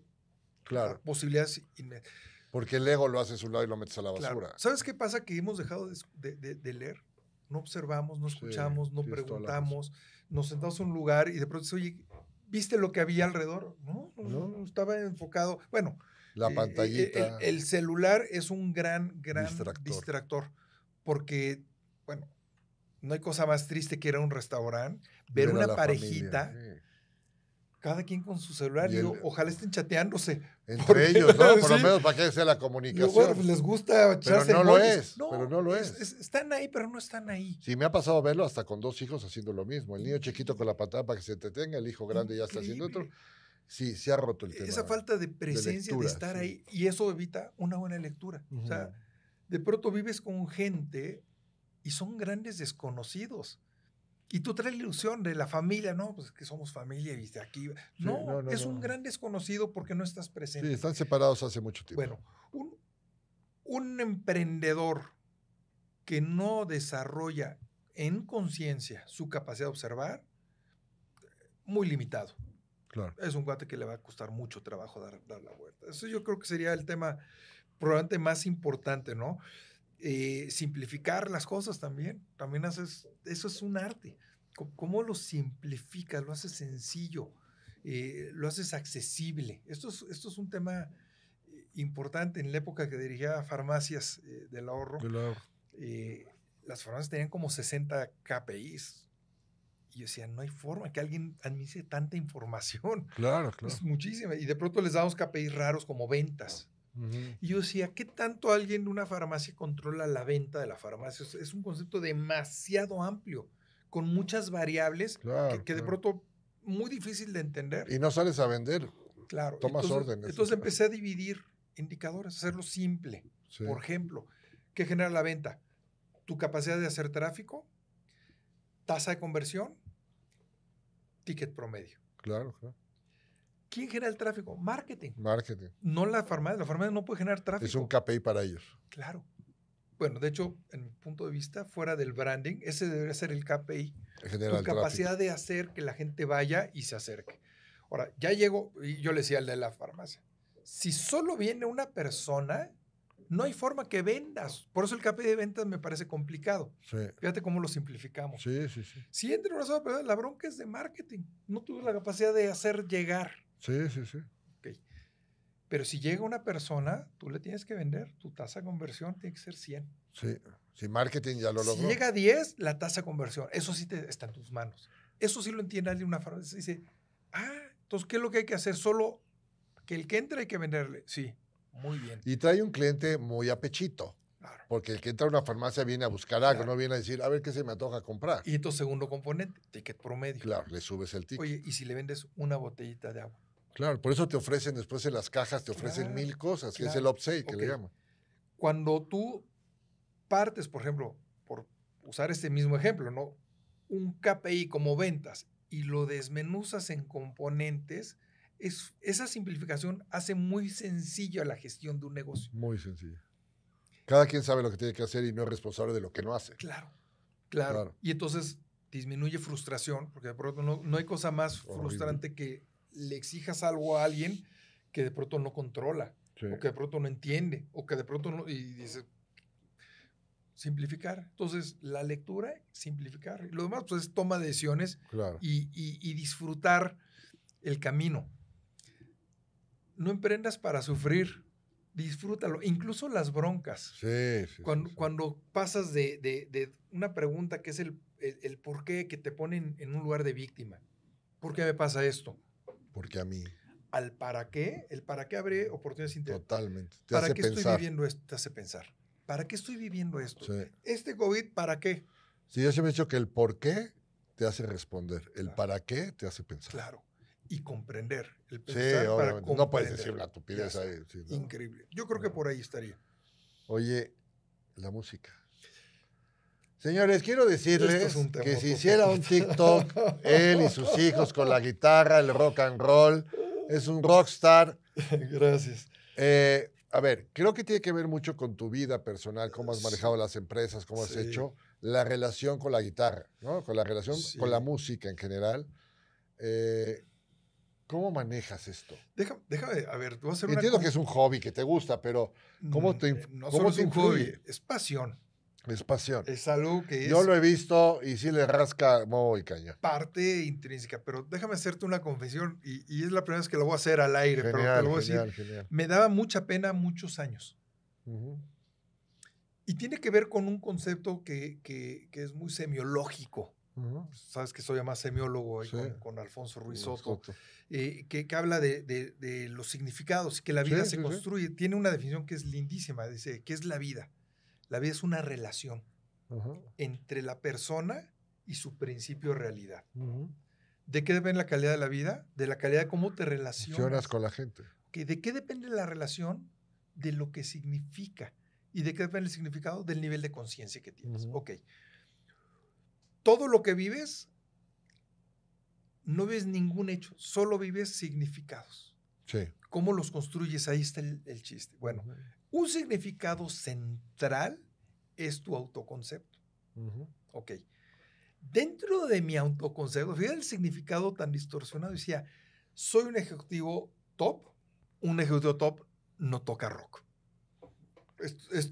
claro. posibilidades inmediatas. Porque el ego lo haces a un lado y lo metes a la basura. ¿Sabes qué pasa? Que hemos dejado de, leer. No observamos, no escuchamos, no preguntamos. Nos sentamos en un lugar y de pronto dices, oye, ¿viste lo que había alrededor? No, no, estaba enfocado. Bueno, la eh, pantallita. Eh, el, celular es un gran, gran distractor porque, bueno, no hay cosa más triste que ir a un restaurante, ver, una parejita. Cada quien con su celular, y ojalá estén chateándose. Entre ellos, ¿no? Por lo menos para que sea la comunicación. Pues, les gusta echarse Pero no lo es, pero no lo es. Están ahí, pero no están ahí. Sí, me ha pasado verlo hasta con dos hijos haciendo lo mismo. El niño chiquito con la patada para que se entretenga, el hijo grande ya está haciendo otro. Sí, se ha roto el tema. Esa falta de presencia, de, estar ahí, y eso evita una buena lectura. O sea, de pronto vives con gente y son grandes desconocidos. Y tú traes la ilusión de la familia, no, pues que somos familia y viste aquí. No, es un gran desconocido porque no estás presente. Sí, están separados hace mucho tiempo. Bueno, un, un emprendedor que no desarrolla en conciencia su capacidad de observar, muy limitado. Claro. Es un guate que le va a costar mucho trabajo dar, dar la vuelta. Eso yo creo que sería el tema probablemente más importante, ¿no? Eh, simplificar las cosas también. También haces, eso es un arte. ¿Cómo lo simplificas? Lo haces sencillo, eh, lo haces accesible. Esto es, esto es un tema eh, importante en la época que dirigía farmacias del ahorro. las farmacias tenían como 60 KPIs. Y yo decía, no hay forma que alguien admite tanta información. Claro, claro. Es muchísima. Y de pronto les damos KPIs raros como ventas. Y yo decía, ¿qué tanto alguien de una farmacia controla la venta de la farmacia? es un concepto demasiado amplio, con muchas variables que, de pronto muy difícil de entender. Y no sales a vender. Claro. Tomas órdenes. Entonces empecé a dividir indicadores, hacerlo simple. Por ejemplo, ¿qué genera la venta? Tu capacidad de hacer tráfico, tasa de conversión, ticket promedio. Claro, claro. ¿Quién genera el tráfico? Marketing. Marketing. No la farmacia. La farmacia no puede generar tráfico. Es un KPI para ellos. Claro. Bueno, de hecho, en mi punto de vista, fuera del branding, ese debería ser el KPI. tráfico. tu capacidad de hacer que la gente vaya y se acerque. Ahora, ya llegó. y yo le decía al de la farmacia, si solo viene una persona, no hay forma que vendas. Por eso el KPI de ventas me parece complicado. Fíjate cómo lo simplificamos. Sí, sí, sí. Si entra una sola persona, la bronca es de marketing. No tuve la capacidad de hacer llegar. Sí, sí, sí. Okay. Pero si llega una persona, tú le tienes que vender, tu tasa de conversión tiene que ser 100. Sí, si marketing ya lo logró. Si llega a 10, la tasa de conversión, eso sí te, está en tus manos. Eso sí lo entiende alguien una farmacia. Dice, ah, entonces, ¿qué es lo que hay que hacer? Solo que el que entra hay que venderle. Sí, muy bien. Y trae un cliente muy apechito. Claro. Porque el que entra a una farmacia viene a buscar algo, no viene a decir, a ver qué se me antoja comprar. Y entonces, segundo componente, ticket promedio. Claro, le subes el ticket. Oye, ¿y si le vendes una botellita de agua? Claro, por eso te ofrecen después en las cajas, te ofrecen mil cosas, que es el upsell que le llaman. Cuando tú partes, por ejemplo, por usar este mismo ejemplo, ¿no? Un KPI como ventas y lo desmenuzas en componentes, es, esa simplificación hace muy sencilla la gestión de un negocio. Muy sencilla. Cada quien sabe lo que tiene que hacer y no es responsable de lo que no hace. Claro, claro. Y entonces disminuye frustración, porque de pronto no, hay cosa más frustrante que le exijas algo a alguien que de pronto no controla, o que de pronto no entiende, o que de pronto no... Y dice, simplificar. Entonces, la lectura, simplificar. Y lo demás, pues, es toma decisiones y, disfrutar el camino. No emprendas para sufrir, disfrútalo, incluso las broncas. cuando, cuando, pasas de, una pregunta que es el por qué que te ponen en un lugar de víctima. ¿Por qué me pasa esto? porque a mí. Al para qué, el para qué abre oportunidades internas. Totalmente. ¿Para qué estoy viviendo esto? Te hace pensar. ¿Para qué estoy viviendo esto? ¿Este COVID para qué? Sí, yo siempre he dicho que el por qué te hace responder, el para qué te hace pensar. Claro. Y comprender. El pensar para no puedes decir la tupidez ahí. Increíble. Yo creo que por ahí estaría. Oye, la música. Señores, quiero decirles que si hiciera un TikTok, él y sus hijos con la guitarra, el rock and roll, es un rockstar. Gracias. Eh, a ver, creo que tiene que ver mucho con tu vida personal, cómo has manejado las empresas, cómo has hecho la relación con la guitarra, ¿no? Con la relación con la música en general. Eh, ¿Cómo manejas esto? Déjame, a ver, tú vas a hacer Entiendo que es un hobby que te gusta, pero ¿cómo mm, te eh, cómo solo te influye? es pasión. Es pasión. Es algo que Yo lo he visto y sí le rasca y caña. Parte intrínseca, pero déjame hacerte una confesión y, es la primera vez que lo voy a hacer al aire, pero te lo voy a decir. Me daba mucha pena muchos años. Y tiene que ver con un concepto que, es muy semiológico. Sabes que soy además semiólogo con, Alfonso Ruiz Soto, eh, que, habla de, los significados, que la vida se construye. Tiene una definición que es lindísima, dice, ¿qué es la vida? La vida es una relación entre la persona y su principio realidad. ¿De qué depende la calidad de la vida? De la calidad de cómo te relacionas. con la gente. ¿De qué depende la relación? De lo que significa. ¿Y de qué depende el significado? Del nivel de conciencia que tienes. Ok. Todo lo que vives, no ves ningún hecho, solo vives significados. Sí. ¿Cómo los construyes? Ahí está el, chiste. Bueno, un significado central es tu autoconcepto. Ok. Dentro de mi autoconcepto, fíjate el significado tan distorsionado. Decía, soy un ejecutivo top, un ejecutivo top no toca rock.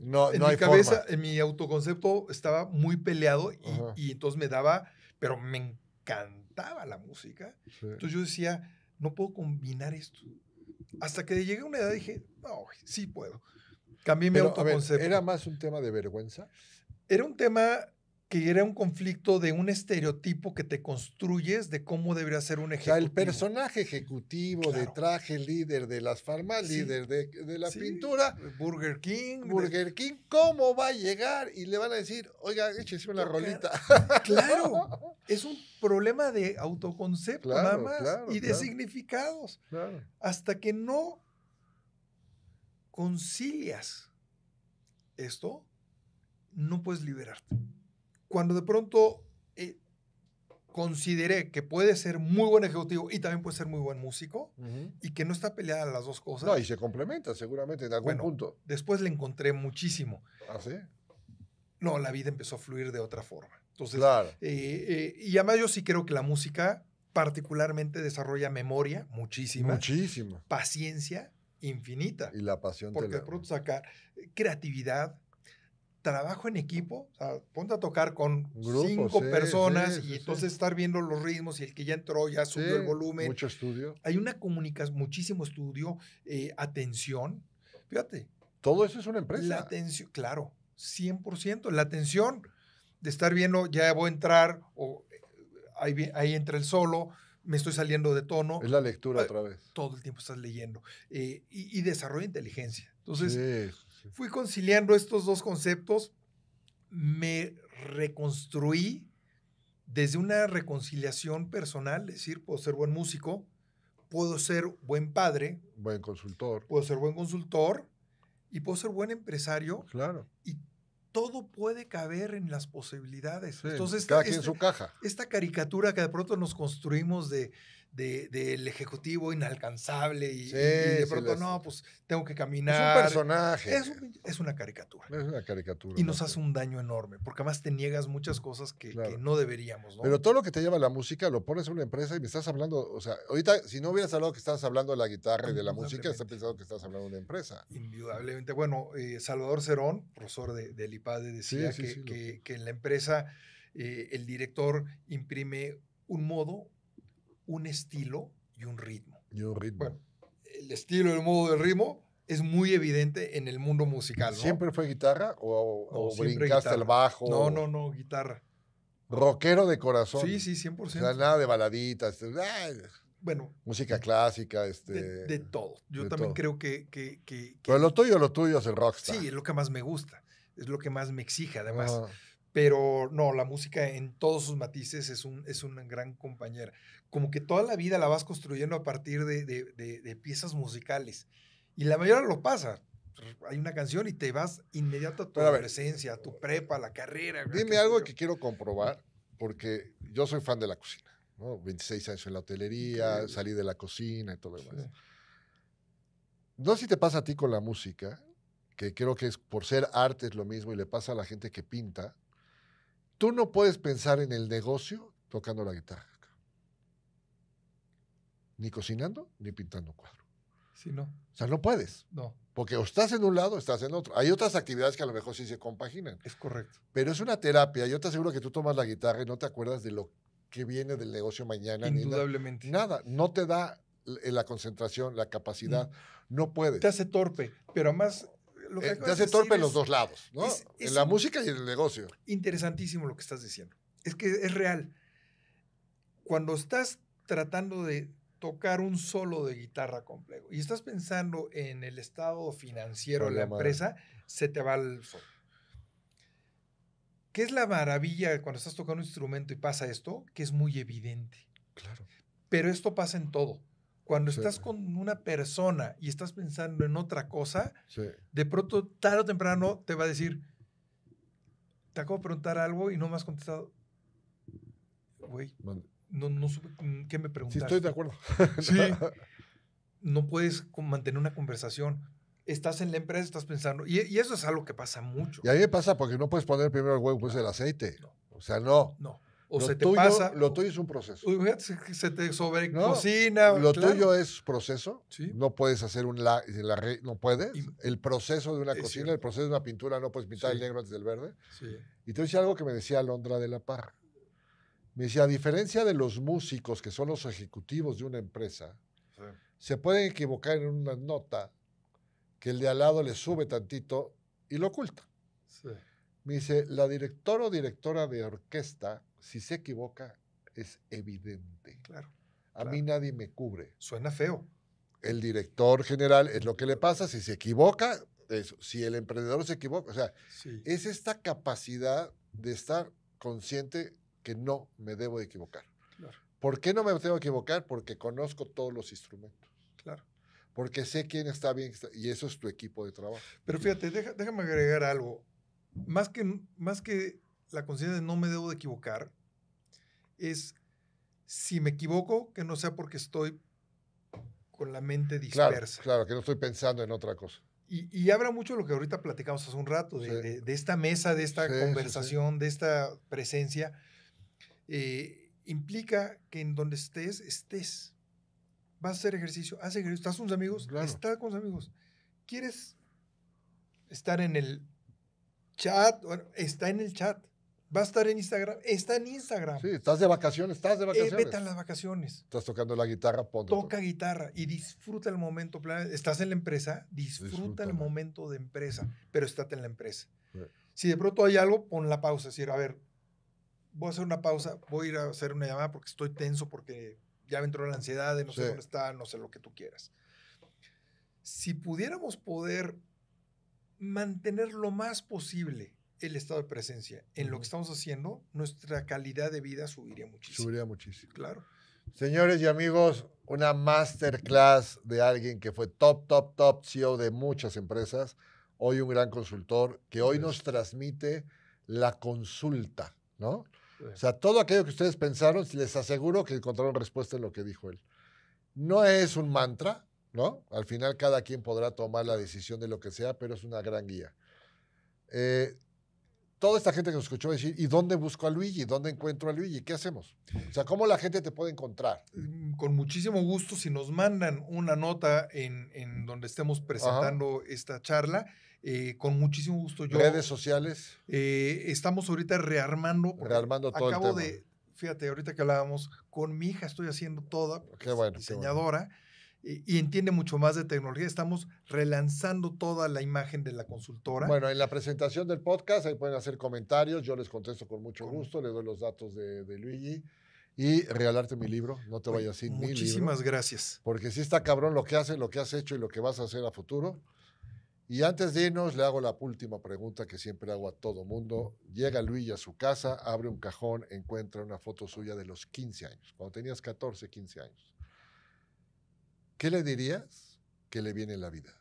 no, en mi hay cabeza, forma. en mi autoconcepto estaba muy peleado y, entonces me daba, pero me encantaba la música. Entonces yo decía, no puedo combinar esto. Hasta que llegué a una edad dije, no, sí puedo. Cambié mi autoconcepto. ¿Era más un tema de vergüenza? Era un tema que era un conflicto de un estereotipo que te construyes de cómo debería ser un ejecutivo. el personaje ejecutivo de traje, líder de las farmas, líder de, la pintura. Burger King. Burger King, ¿cómo va a llegar? Y le van a decir, oiga, échese una rolita. Claro, es un problema de autoconcepto nada más y de significados. Hasta que no concilias esto, no puedes liberarte. Cuando de pronto eh, consideré que puede ser muy buen ejecutivo y también puede ser muy buen músico y que no está peleada las dos cosas. No, y se complementa seguramente en algún punto. Después le encontré muchísimo. ¿Ah, sí? No, la vida empezó a fluir de otra forma. Entonces, eh, eh, y además yo sí creo que la música particularmente desarrolla memoria, muchísima. Muchísima. Paciencia infinita. Y la pasión. Porque la... pronto sacar eh, creatividad, trabajo en equipo, o sea, ponte a tocar con cinco personas y entonces estar viendo los ritmos y el que ya entró ya subió el volumen. Mucho estudio. Hay una comunicación, muchísimo estudio, eh, atención. Fíjate. Todo eso es una empresa. La atención, claro, 100%. La atención de estar viendo, ya voy a entrar, o eh, ahí, ahí entra el solo, me estoy saliendo de tono. Es la lectura eh, otra vez. Todo el tiempo estás leyendo. Eh, y, desarrollo inteligencia. Entonces, fui conciliando estos dos conceptos, me reconstruí desde una reconciliación personal, es decir, puedo ser buen músico, puedo ser buen padre. Buen consultor. Puedo ser buen consultor y puedo ser buen empresario. Claro todo puede caber en las posibilidades. Entonces, cada quien este, su caja. Esta caricatura que de pronto nos construimos de del ejecutivo inalcanzable y, de pronto, no, pues tengo que caminar. Es un personaje. Es, una caricatura. Es una caricatura. Y nos hace un daño enorme, porque además te niegas muchas cosas que, no deberíamos. Pero todo lo que te lleva la música lo pones en una empresa y me estás hablando, o sea, ahorita si no hubieras hablado que estás hablando de la guitarra y de la música, estás pensando que estás hablando de una empresa. Indudablemente. Bueno, eh, Salvador Cerón, profesor de, del IPADE, decía que, en la empresa eh, el director imprime un modo, un estilo y un ritmo. Y un ritmo. Bueno, el estilo, el modo de ritmo es muy evidente en el mundo musical. ¿Siempre fue guitarra o, o brincaste al bajo? No, no, no, guitarra. Rockero de corazón. Sí, sí, 100%. O nada de baladitas. Este, bueno. Música clásica, este. De, todo. Yo también creo que, que, Pero lo tuyo, lo tuyo es el rockstar. Sí, es lo que más me gusta. Es lo que más me exige, además. Pero no, la música en todos sus matices es, un, es una gran compañera. Como que toda la vida la vas construyendo a partir de, de, de, piezas musicales. Y la mayoría lo pasa. Hay una canción y te vas inmediato a tu adolescencia, a tu prepa, a la carrera. Dime algo que quiero comprobar, porque yo soy fan de la cocina. ¿no? 26 años en la hotelería, salí de la cocina y todo lo demás. No sé si te pasa a ti con la música, que creo que es por ser arte es lo mismo y le pasa a la gente que pinta, Tú no puedes pensar en el negocio tocando la guitarra. Ni cocinando, ni pintando un cuadro. Sí, no. O sea, no puedes. No. Porque o estás en un lado o estás en otro. Hay otras actividades que a lo mejor sí se compaginan. Es correcto. Pero es una terapia. Yo te aseguro que tú tomas la guitarra y no te acuerdas de lo que viene del negocio mañana. Indudablemente. nada. No te da la concentración, la capacidad. No. Mm. no puedes. Te hace torpe. Pero además ya eh, hace torpe en los dos lados, ¿no? en la música y en el negocio. Interesantísimo lo que estás diciendo. Es que es real. Cuando estás tratando de tocar un solo de guitarra complejo y estás pensando en el estado financiero de la empresa, se te va el sol. ¿Qué es la maravilla cuando estás tocando un instrumento y pasa esto? Que es muy evidente. Claro. Pero esto pasa en todo. Cuando estás con una persona y estás pensando en otra cosa, de pronto, tarde o temprano, te va a decir, te acabo de preguntar algo y no me has contestado. Güey, no, no qué me preguntaste. Sí, estoy de acuerdo. No puedes mantener una conversación estás en la empresa, estás pensando. Y, eso es algo que pasa mucho. Y ahí pasa porque no puedes poner primero el huevo, pues el aceite. O sea, no. No o lo se te pasa. Lo tuyo es un proceso. Se, te lo tuyo es proceso. No puedes hacer un la, no puedes. el proceso de una cocina, el proceso de una pintura, no puedes pintar el negro antes del verde. Y te dice algo que me decía Alondra de la Parra. Me decía, a diferencia de los músicos que son los ejecutivos de una empresa, se pueden equivocar en una nota que el de al lado le sube tantito y lo oculta. Me dice, la directora o directora de orquesta si se equivoca, es evidente. Claro. A mí nadie me cubre. Suena feo. El director general es lo que le pasa, si se equivoca, eso. si el emprendedor se equivoca, o sea, es esta capacidad de estar consciente que no me debo de equivocar. Claro. ¿Por qué no me debo que equivocar? Porque conozco todos los instrumentos. Claro. Porque sé quién está bien y eso es tu equipo de trabajo. Pero fíjate, déjame agregar algo. Más que, más que la conciencia de no me debo de equivocar, es, si me equivoco, que no sea porque estoy con la mente dispersa. Claro, claro que no estoy pensando en otra cosa. Y, habrá mucho lo que ahorita platicamos hace un rato, de, esta mesa, de esta conversación, de esta presencia. Eh, implica que en donde estés, estés. Vas a hacer ejercicio, haz ejercicio, estás con tus amigos, estás con tus amigos. ¿Quieres estar en el chat? está en el chat. Va a estar en Instagram. Está en Instagram. Sí, estás de vacaciones, estás de eh, vacaciones. Eh, las vacaciones. Estás tocando la guitarra, ponte. Toca guitarra y disfruta el momento. Estás en la empresa, disfruta el momento de empresa, pero estate en la empresa. Si de pronto hay algo, pon la pausa. Es decir, a ver, voy a hacer una pausa, voy a ir a hacer una llamada porque estoy tenso, porque ya me entró la ansiedad no sé dónde está, no sé lo que tú quieras. Si pudiéramos poder mantener lo más posible el estado de presencia en lo que estamos haciendo, nuestra calidad de vida subiría muchísimo. Subiría muchísimo. Claro. Señores y amigos, una masterclass de alguien que fue top, top, top CEO de muchas empresas, hoy un gran consultor, que hoy nos transmite la consulta, ¿no? O sea, todo aquello que ustedes pensaron, les aseguro que encontraron respuesta en lo que dijo él. No es un mantra, ¿no? Al final cada quien podrá tomar la decisión de lo que sea, pero es una gran guía. Eh, toda esta gente que nos escuchó decir, ¿y dónde busco a Luigi? ¿Dónde encuentro a Luigi? ¿Qué hacemos? O sea, ¿cómo la gente te puede encontrar? Mm, con muchísimo gusto, si nos mandan una nota en, donde estemos presentando esta charla. Eh, con muchísimo gusto yo. Redes sociales. Eh, estamos ahorita rearmando. Rearmando todo. Acabo el tema. de, fíjate, ahorita que hablábamos, con mi hija estoy haciendo toda, diseñadora. Qué y entiende mucho más de tecnología. Estamos relanzando toda la imagen de la consultora. Bueno, en la presentación del podcast ahí pueden hacer comentarios, yo les contesto con mucho gusto, les doy los datos de, Luigi y regalarte mi libro, no te vayas sin mi libro. Muchísimas gracias. Porque sí está cabrón lo que hace, lo que has hecho y lo que vas a hacer a futuro. Y antes de irnos, le hago la última pregunta que siempre hago a todo mundo. Llega Luigi a su casa, abre un cajón, encuentra una foto suya de los 15 años, cuando tenías 14, 15 años. ¿Qué le dirías que le viene la vida?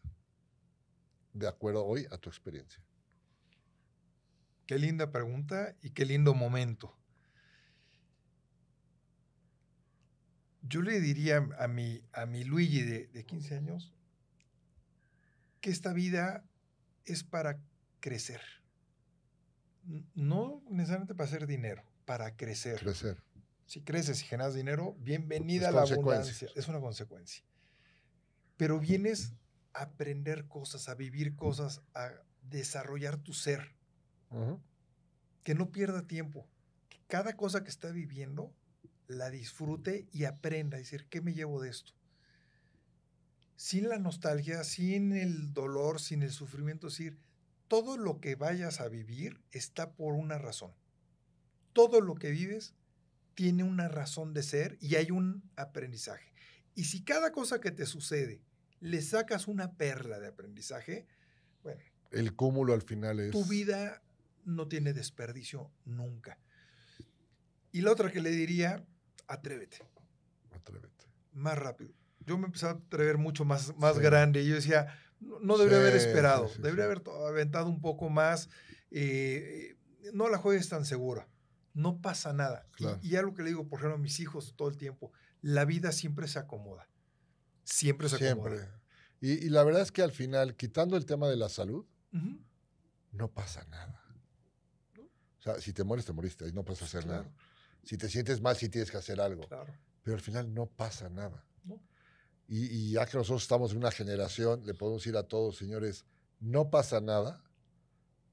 De acuerdo hoy a tu experiencia. Qué linda pregunta y qué lindo momento. Yo le diría a mi, a mi Luigi de, 15 años que esta vida es para crecer. No necesariamente para hacer dinero, para crecer. Crecer. Si creces y generas dinero, bienvenida a la abundancia. Es una consecuencia pero vienes a aprender cosas, a vivir cosas, a desarrollar tu ser. Que no pierda tiempo, que cada cosa que está viviendo la disfrute y aprenda, decir, ¿qué me llevo de esto? Sin la nostalgia, sin el dolor, sin el sufrimiento, es decir, todo lo que vayas a vivir está por una razón. Todo lo que vives tiene una razón de ser y hay un aprendizaje. Y si cada cosa que te sucede le sacas una perla de aprendizaje, bueno. El cúmulo al final es. Tu vida no tiene desperdicio nunca. Y la otra que le diría, atrévete. Atrévete. Más rápido. Yo me empecé a atrever mucho más, más grande. Y yo decía, no, debería haber esperado. debería haber aventado un poco más. Eh, eh, no la juegues tan segura. No pasa nada. Y, y algo que le digo, por ejemplo, a mis hijos todo el tiempo la vida siempre se acomoda. Siempre se acomoda. Y, la verdad es que al final, quitando el tema de la salud, no pasa nada. O sea, si te mueres, te moriste, y no puedes pues hacer nada. Si te sientes mal, sí tienes que hacer algo. Pero al final no pasa nada. Y, y ya que nosotros estamos en una generación, le podemos decir a todos, señores, no pasa nada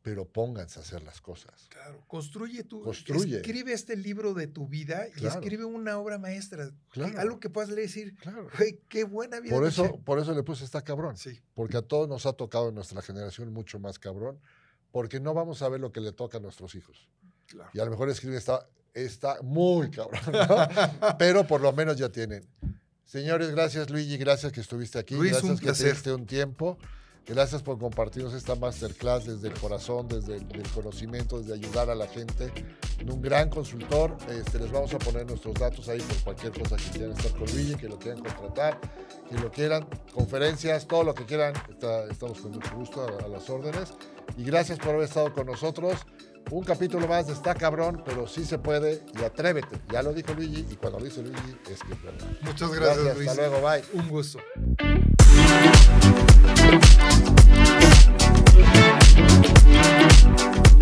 pero pónganse a hacer las cosas. Claro, construye tu... Construye. Escribe este libro de tu vida y escribe una obra maestra. Algo que puedas leer y decir, qué buena vida. Por eso, por eso le puse está cabrón. Sí. Porque a todos nos ha tocado en nuestra generación mucho más cabrón, porque no vamos a ver lo que le toca a nuestros hijos. Y a lo mejor escribe está muy cabrón, pero por lo menos ya tienen. Señores, gracias Luigi, gracias que estuviste aquí, Luis, gracias que te diste un tiempo. Gracias por compartirnos esta masterclass desde el corazón, desde el, conocimiento, desde ayudar a la gente. Un gran consultor. Este, les vamos a poner nuestros datos ahí por cualquier cosa que quieran estar con Luigi, que lo quieran contratar, que lo quieran. Conferencias, todo lo que quieran. estamos con mucho gusto a, las órdenes. Y gracias por haber estado con nosotros un capítulo más de Está Cabrón, pero sí se puede y atrévete. Ya lo dijo Luigi y cuando lo dice Luigi es que es verdad. Muchas gracias, gracias Hasta luego, bye. Un gusto. Thank you.